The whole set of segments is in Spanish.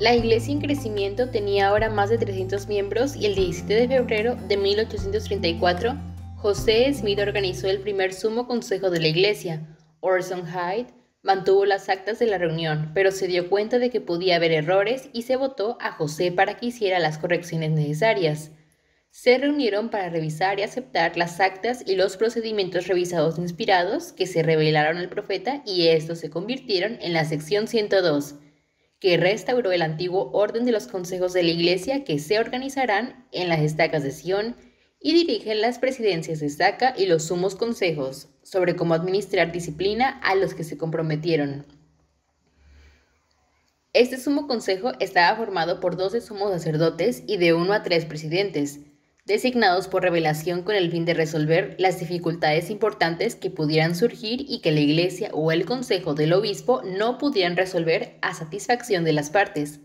La iglesia en crecimiento tenía ahora más de 300 miembros y el 17 de febrero de 1834, José Smith organizó el primer sumo consejo de la iglesia. Orson Hyde mantuvo las actas de la reunión, pero se dio cuenta de que podía haber errores y se votó a José para que hiciera las correcciones necesarias. Se reunieron para revisar y aceptar las actas y los procedimientos revisados inspirados que se revelaron al profeta y estos se convirtieron en la sección 102 que restauró el antiguo orden de los consejos de la Iglesia que se organizarán en las estacas de Sion y dirigen las presidencias de estaca y los sumos consejos sobre cómo administrar disciplina a los que se comprometieron. Este sumo consejo estaba formado por 12 sumos sacerdotes y de uno a tres presidentes, designados por revelación con el fin de resolver las dificultades importantes que pudieran surgir y que la Iglesia o el Consejo del Obispo no pudieran resolver a satisfacción de las partes.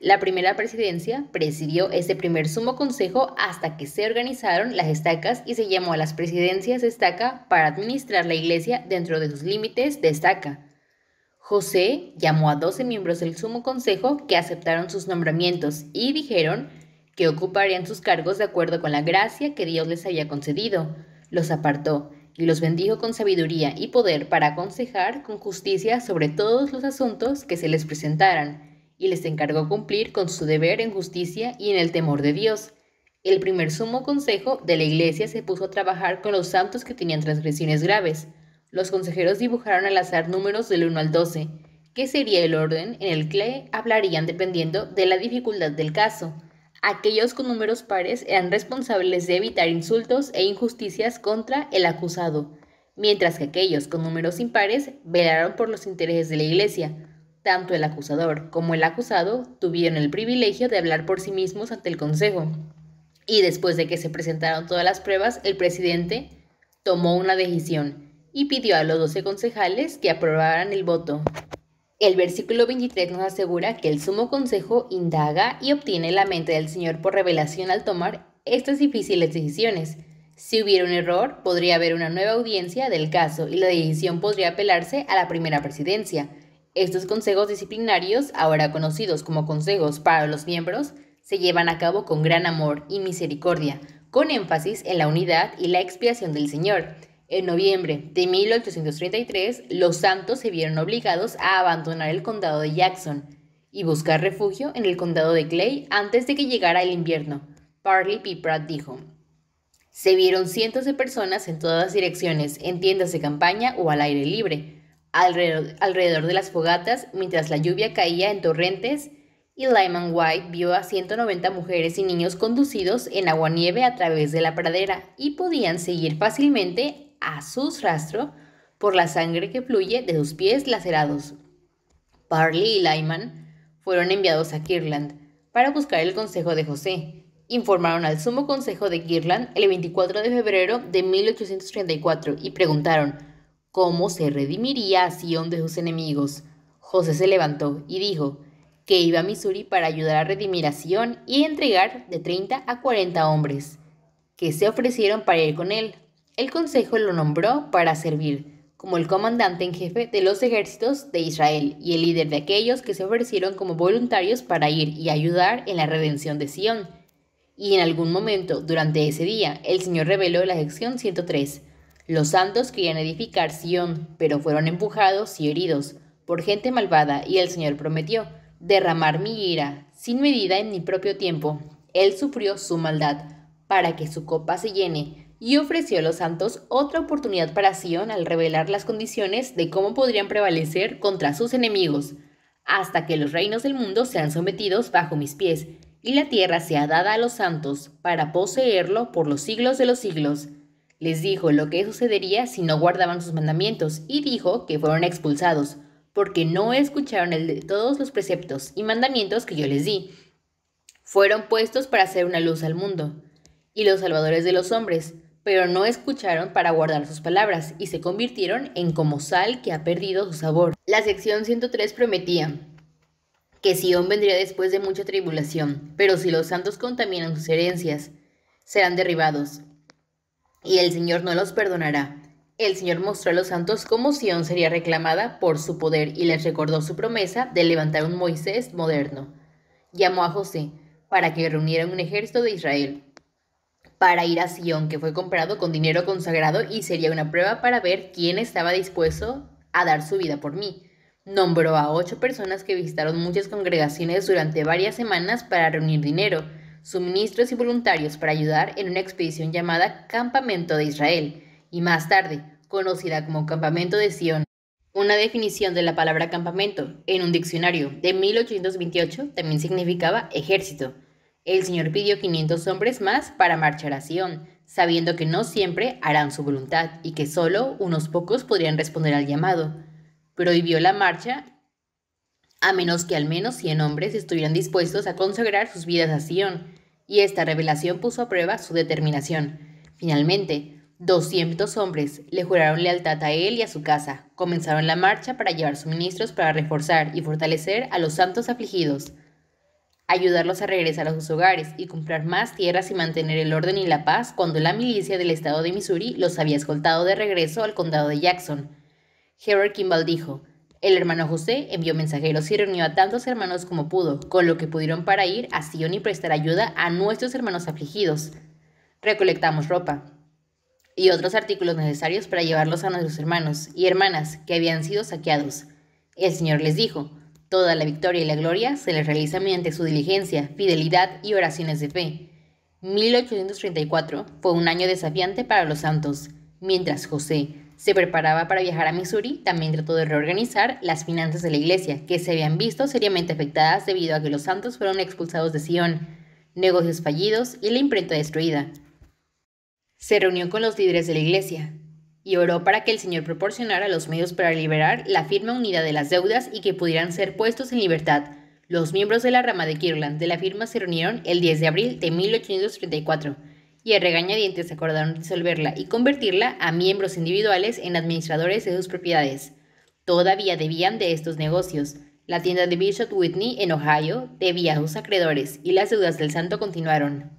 La primera presidencia presidió este primer sumo consejo hasta que se organizaron las estacas y se llamó a las presidencias de estaca para administrar la Iglesia dentro de sus límites de estaca. José llamó a 12 miembros del sumo consejo que aceptaron sus nombramientos y dijeron que ocuparían sus cargos de acuerdo con la gracia que Dios les había concedido. Los apartó y los bendijo con sabiduría y poder para aconsejar con justicia sobre todos los asuntos que se les presentaran, y les encargó cumplir con su deber en justicia y en el temor de Dios. El primer sumo consejo de la iglesia se puso a trabajar con los santos que tenían transgresiones graves. Los consejeros dibujaron al azar números del 1 al 12, que sería el orden en el que hablarían dependiendo de la dificultad del caso. Aquellos con números pares eran responsables de evitar insultos e injusticias contra el acusado, mientras que aquellos con números impares velaron por los intereses de la Iglesia. Tanto el acusador como el acusado tuvieron el privilegio de hablar por sí mismos ante el Consejo. Y después de que se presentaron todas las pruebas, el presidente tomó una decisión y pidió a los doce concejales que aprobaran el voto. El versículo 23 nos asegura que el sumo consejo indaga y obtiene la mente del Señor por revelación al tomar estas difíciles decisiones. Si hubiera un error, podría haber una nueva audiencia del caso y la decisión podría apelarse a la primera presidencia. Estos consejos disciplinarios, ahora conocidos como consejos para los miembros, se llevan a cabo con gran amor y misericordia, con énfasis en la unidad y la expiación del Señor. En noviembre de 1833, los santos se vieron obligados a abandonar el condado de Jackson y buscar refugio en el condado de Clay antes de que llegara el invierno, Parley P. Pratt dijo. Se vieron cientos de personas en todas direcciones, en tiendas de campaña o al aire libre, alrededor, de las fogatas mientras la lluvia caía en torrentes y Lyman White vio a 190 mujeres y niños conducidos en agua nieve a través de la pradera y podían seguir fácilmente a sus rastro por la sangre que fluye de sus pies lacerados. Parley y Lyman fueron enviados a Kirland para buscar el consejo de José. Informaron al Sumo Consejo de Kirland el 24 de febrero de 1834 y preguntaron cómo se redimiría a Sion de sus enemigos. José se levantó y dijo que iba a Missouri para ayudar a redimir a Sion y entregar de 30 a 40 hombres que se ofrecieron para ir con él, el Consejo lo nombró para servir como el comandante en jefe de los ejércitos de Israel y el líder de aquellos que se ofrecieron como voluntarios para ir y ayudar en la redención de Sión. Y en algún momento durante ese día, el Señor reveló la sección 103. Los santos querían edificar Sión, pero fueron empujados y heridos por gente malvada y el Señor prometió derramar mi ira sin medida en mi propio tiempo. Él sufrió su maldad para que su copa se llene y ofreció a los santos otra oportunidad para Sion al revelar las condiciones de cómo podrían prevalecer contra sus enemigos, hasta que los reinos del mundo sean sometidos bajo mis pies y la tierra sea dada a los santos para poseerlo por los siglos de los siglos. Les dijo lo que sucedería si no guardaban sus mandamientos y dijo que fueron expulsados, porque no escucharon el de todos los preceptos y mandamientos que yo les di. Fueron puestos para hacer una luz al mundo y los salvadores de los hombres, pero no escucharon para guardar sus palabras y se convirtieron en como sal que ha perdido su sabor. La sección 103 prometía que Sion vendría después de mucha tribulación, pero si los santos contaminan sus herencias, serán derribados, y el Señor no los perdonará. El Señor mostró a los santos cómo Sion sería reclamada por su poder y les recordó su promesa de levantar un Moisés moderno. Llamó a José para que reuniera un ejército de Israel para ir a Sion, que fue comprado con dinero consagrado y sería una prueba para ver quién estaba dispuesto a dar su vida por mí. Nombró a ocho personas que visitaron muchas congregaciones durante varias semanas para reunir dinero, suministros y voluntarios para ayudar en una expedición llamada Campamento de Israel, y más tarde, conocida como Campamento de Sion. Una definición de la palabra campamento en un diccionario de 1828 también significaba ejército. El Señor pidió 500 hombres más para marchar a Sion, sabiendo que no siempre harán su voluntad y que solo unos pocos podrían responder al llamado. Prohibió la marcha a menos que al menos 100 hombres estuvieran dispuestos a consagrar sus vidas a Sion, y esta revelación puso a prueba su determinación. Finalmente, 200 hombres le juraron lealtad a él y a su casa. Comenzaron la marcha para llevar suministros para reforzar y fortalecer a los santos afligidos ayudarlos a regresar a sus hogares y comprar más tierras y mantener el orden y la paz cuando la milicia del estado de Missouri los había escoltado de regreso al condado de Jackson. Herbert Kimball dijo, el hermano José envió mensajeros y reunió a tantos hermanos como pudo, con lo que pudieron para ir a Sion y prestar ayuda a nuestros hermanos afligidos. Recolectamos ropa y otros artículos necesarios para llevarlos a nuestros hermanos y hermanas que habían sido saqueados. El Señor les dijo, Toda la victoria y la gloria se les realiza mediante su diligencia, fidelidad y oraciones de fe. 1834 fue un año desafiante para los santos. Mientras José se preparaba para viajar a Missouri, también trató de reorganizar las finanzas de la iglesia, que se habían visto seriamente afectadas debido a que los santos fueron expulsados de Sion, negocios fallidos y la imprenta destruida. Se reunió con los líderes de la iglesia, y oró para que el Señor proporcionara los medios para liberar la firma unida de las deudas y que pudieran ser puestos en libertad. Los miembros de la rama de Kirland de la firma se reunieron el 10 de abril de 1834 y a regañadientes acordaron disolverla y convertirla a miembros individuales en administradores de sus propiedades. Todavía debían de estos negocios. La tienda de Bishop Whitney en Ohio debía a sus acreedores y las deudas del santo continuaron.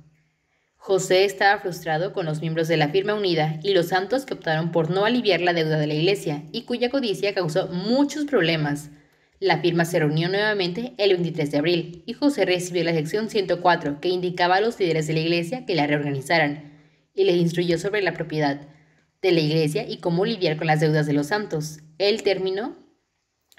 José estaba frustrado con los miembros de la firma unida y los santos que optaron por no aliviar la deuda de la iglesia y cuya codicia causó muchos problemas. La firma se reunió nuevamente el 23 de abril y José recibió la sección 104 que indicaba a los líderes de la iglesia que la reorganizaran y les instruyó sobre la propiedad de la iglesia y cómo lidiar con las deudas de los santos. El término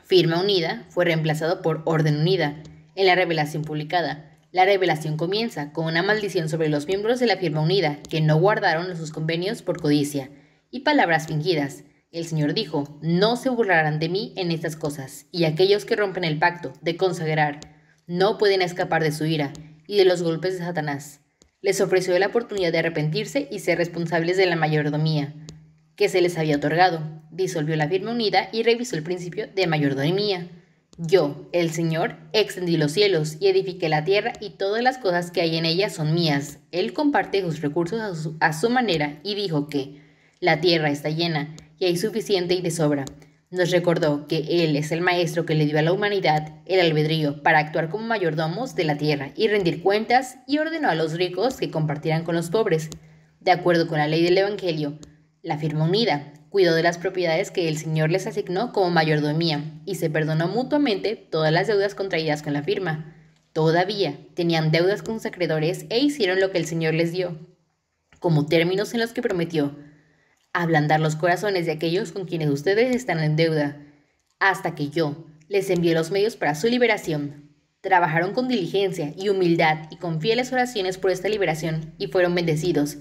firma unida fue reemplazado por orden unida en la revelación publicada la revelación comienza con una maldición sobre los miembros de la firma unida, que no guardaron sus convenios por codicia, y palabras fingidas. El Señor dijo, no se burlarán de mí en estas cosas, y aquellos que rompen el pacto de consagrar no pueden escapar de su ira y de los golpes de Satanás. Les ofreció la oportunidad de arrepentirse y ser responsables de la mayordomía que se les había otorgado. Disolvió la firma unida y revisó el principio de mayordomía. Yo, el Señor, extendí los cielos y edifiqué la tierra y todas las cosas que hay en ella son mías. Él comparte sus recursos a su, manera y dijo que la tierra está llena y hay suficiente y de sobra. Nos recordó que Él es el Maestro que le dio a la humanidad el albedrío para actuar como mayordomos de la tierra y rendir cuentas y ordenó a los ricos que compartieran con los pobres, de acuerdo con la ley del Evangelio, la firma unida, cuidó de las propiedades que el Señor les asignó como mayordomía y se perdonó mutuamente todas las deudas contraídas con la firma. Todavía tenían deudas con acreedores e hicieron lo que el Señor les dio, como términos en los que prometió ablandar los corazones de aquellos con quienes ustedes están en deuda, hasta que yo les envié los medios para su liberación. Trabajaron con diligencia y humildad y con fieles oraciones por esta liberación y fueron bendecidos.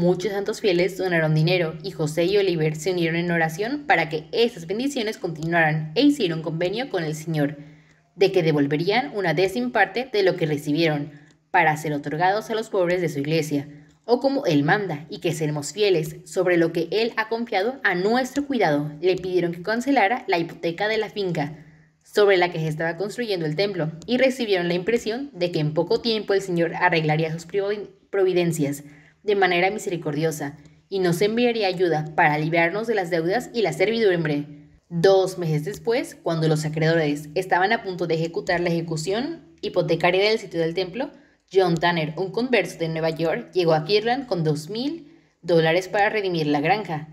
Muchos santos fieles donaron dinero y José y Oliver se unieron en oración para que estas bendiciones continuaran e hicieron convenio con el Señor de que devolverían una décima parte de lo que recibieron para ser otorgados a los pobres de su iglesia, o como Él manda, y que seremos fieles sobre lo que Él ha confiado a nuestro cuidado. Le pidieron que cancelara la hipoteca de la finca sobre la que se estaba construyendo el templo, y recibieron la impresión de que en poco tiempo el Señor arreglaría sus providencias de manera misericordiosa y nos enviaría ayuda para librarnos de las deudas y la servidumbre. Dos meses después, cuando los acreedores estaban a punto de ejecutar la ejecución hipotecaria del sitio del templo, John Tanner, un converso de Nueva York, llegó a Kirland con dos mil dólares para redimir la granja.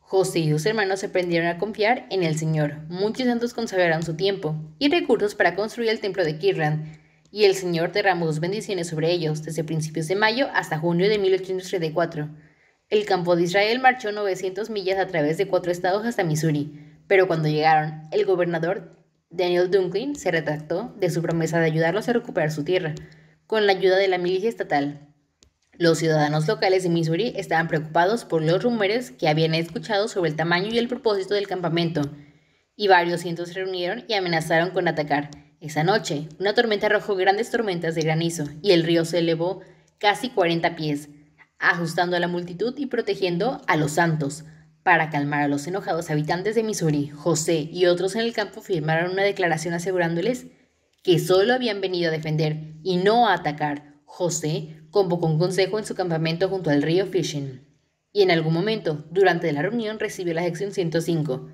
José y sus hermanos aprendieron a confiar en el Señor. Muchos santos consagraron su tiempo y recursos para construir el templo de Kirland y el Señor derramó sus bendiciones sobre ellos desde principios de mayo hasta junio de 1834. El campo de Israel marchó 900 millas a través de cuatro estados hasta Missouri, pero cuando llegaron, el gobernador Daniel Dunklin se retractó de su promesa de ayudarlos a recuperar su tierra, con la ayuda de la milicia estatal. Los ciudadanos locales de Missouri estaban preocupados por los rumores que habían escuchado sobre el tamaño y el propósito del campamento, y varios cientos se reunieron y amenazaron con atacar, esa noche, una tormenta arrojó grandes tormentas de granizo y el río se elevó casi 40 pies, ajustando a la multitud y protegiendo a los santos. Para calmar a los enojados habitantes de Missouri, José y otros en el campo firmaron una declaración asegurándoles que solo habían venido a defender y no a atacar. José convocó un consejo en su campamento junto al río Fishing. Y en algún momento, durante la reunión, recibió la sección 105.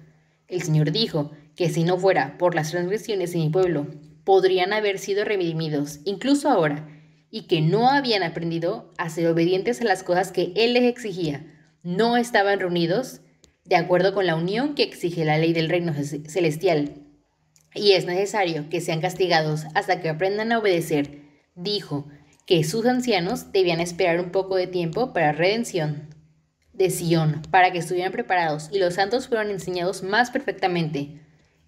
El Señor dijo que si no fuera por las transgresiones en mi pueblo, podrían haber sido redimidos, incluso ahora, y que no habían aprendido a ser obedientes a las cosas que Él les exigía, no estaban reunidos de acuerdo con la unión que exige la ley del reino celestial. Y es necesario que sean castigados hasta que aprendan a obedecer. Dijo que sus ancianos debían esperar un poco de tiempo para redención de Sión, para que estuvieran preparados y los santos fueron enseñados más perfectamente.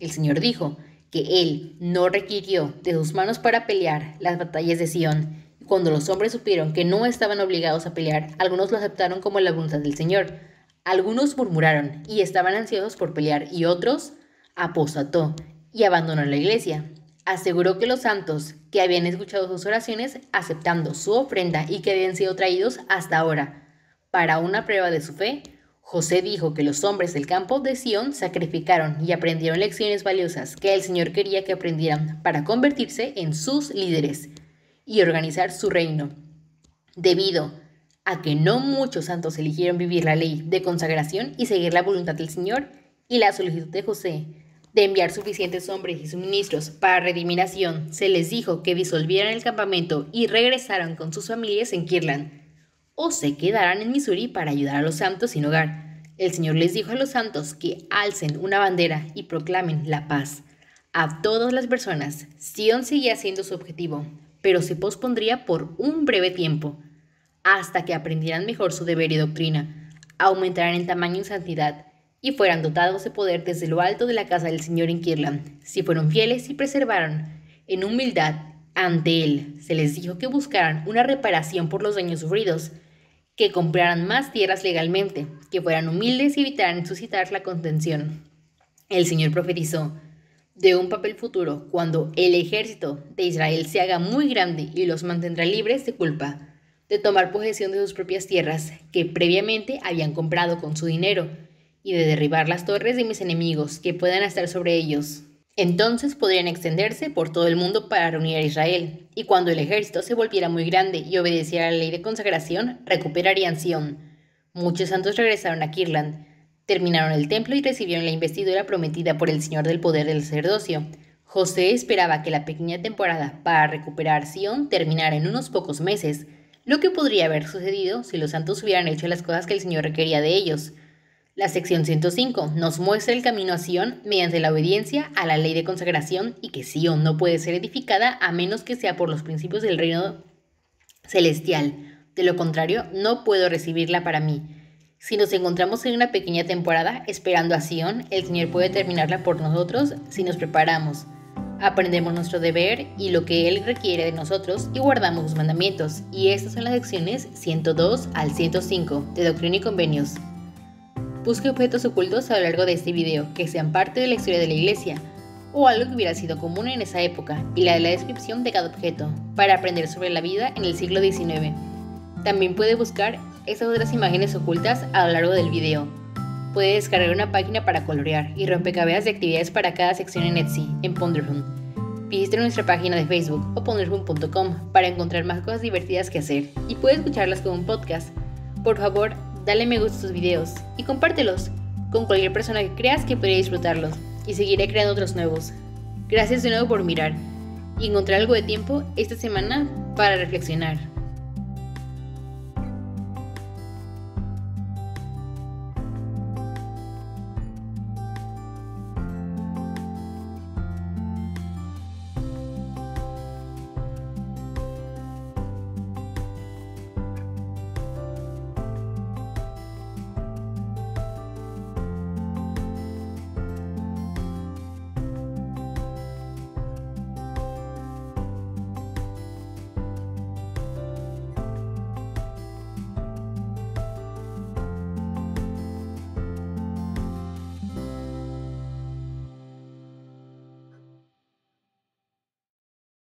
El Señor dijo que Él no requirió de sus manos para pelear las batallas de Sión. Cuando los hombres supieron que no estaban obligados a pelear, algunos lo aceptaron como la voluntad del Señor. Algunos murmuraron y estaban ansiosos por pelear y otros apostató y abandonó la iglesia. Aseguró que los santos que habían escuchado sus oraciones aceptando su ofrenda y que habían sido traídos hasta ahora para una prueba de su fe, José dijo que los hombres del campo de Sión sacrificaron y aprendieron lecciones valiosas que el Señor quería que aprendieran para convertirse en sus líderes y organizar su reino. Debido a que no muchos santos eligieron vivir la ley de consagración y seguir la voluntad del Señor y la solicitud de José de enviar suficientes hombres y suministros para redimir se les dijo que disolvieran el campamento y regresaran con sus familias en Kirlan o se quedarán en Missouri para ayudar a los santos sin hogar. El Señor les dijo a los santos que alcen una bandera y proclamen la paz a todas las personas. Sion seguía siendo su objetivo, pero se pospondría por un breve tiempo, hasta que aprendieran mejor su deber y doctrina, aumentaran en tamaño y santidad, y fueran dotados de poder desde lo alto de la casa del Señor en Kirland, si fueron fieles y preservaron en humildad ante Él. Se les dijo que buscaran una reparación por los daños sufridos, que compraran más tierras legalmente, que fueran humildes y evitaran suscitar la contención. El Señor profetizó de un papel futuro cuando el ejército de Israel se haga muy grande y los mantendrá libres de culpa, de tomar posesión de sus propias tierras que previamente habían comprado con su dinero, y de derribar las torres de mis enemigos que puedan estar sobre ellos. Entonces podrían extenderse por todo el mundo para reunir a Israel, y cuando el ejército se volviera muy grande y obedeciera la ley de consagración, recuperarían Sión. Muchos santos regresaron a Kirland, terminaron el templo y recibieron la investidura prometida por el Señor del poder del sacerdocio. José esperaba que la pequeña temporada para recuperar Sión terminara en unos pocos meses, lo que podría haber sucedido si los santos hubieran hecho las cosas que el Señor requería de ellos. La sección 105 nos muestra el camino a Sion mediante la obediencia a la ley de consagración y que Sion no puede ser edificada a menos que sea por los principios del reino celestial. De lo contrario, no puedo recibirla para mí. Si nos encontramos en una pequeña temporada esperando a Sion, el Señor puede terminarla por nosotros si nos preparamos. Aprendemos nuestro deber y lo que Él requiere de nosotros y guardamos sus mandamientos. Y estas son las secciones 102 al 105 de Doctrina y Convenios. Busque objetos ocultos a lo largo de este video que sean parte de la historia de la iglesia o algo que hubiera sido común en esa época y la de la descripción de cada objeto para aprender sobre la vida en el siglo XIX. También puede buscar esas otras imágenes ocultas a lo largo del video. Puede descargar una página para colorear y rompecabezas de actividades para cada sección en Etsy, en Ponderhum. visite nuestra página de Facebook o ponderhum.com para encontrar más cosas divertidas que hacer y puede escucharlas como un podcast. Por favor, dale me gusta a sus videos y compártelos con cualquier persona que creas que podría disfrutarlos y seguiré creando otros nuevos. Gracias de nuevo por mirar y encontrar algo de tiempo esta semana para reflexionar.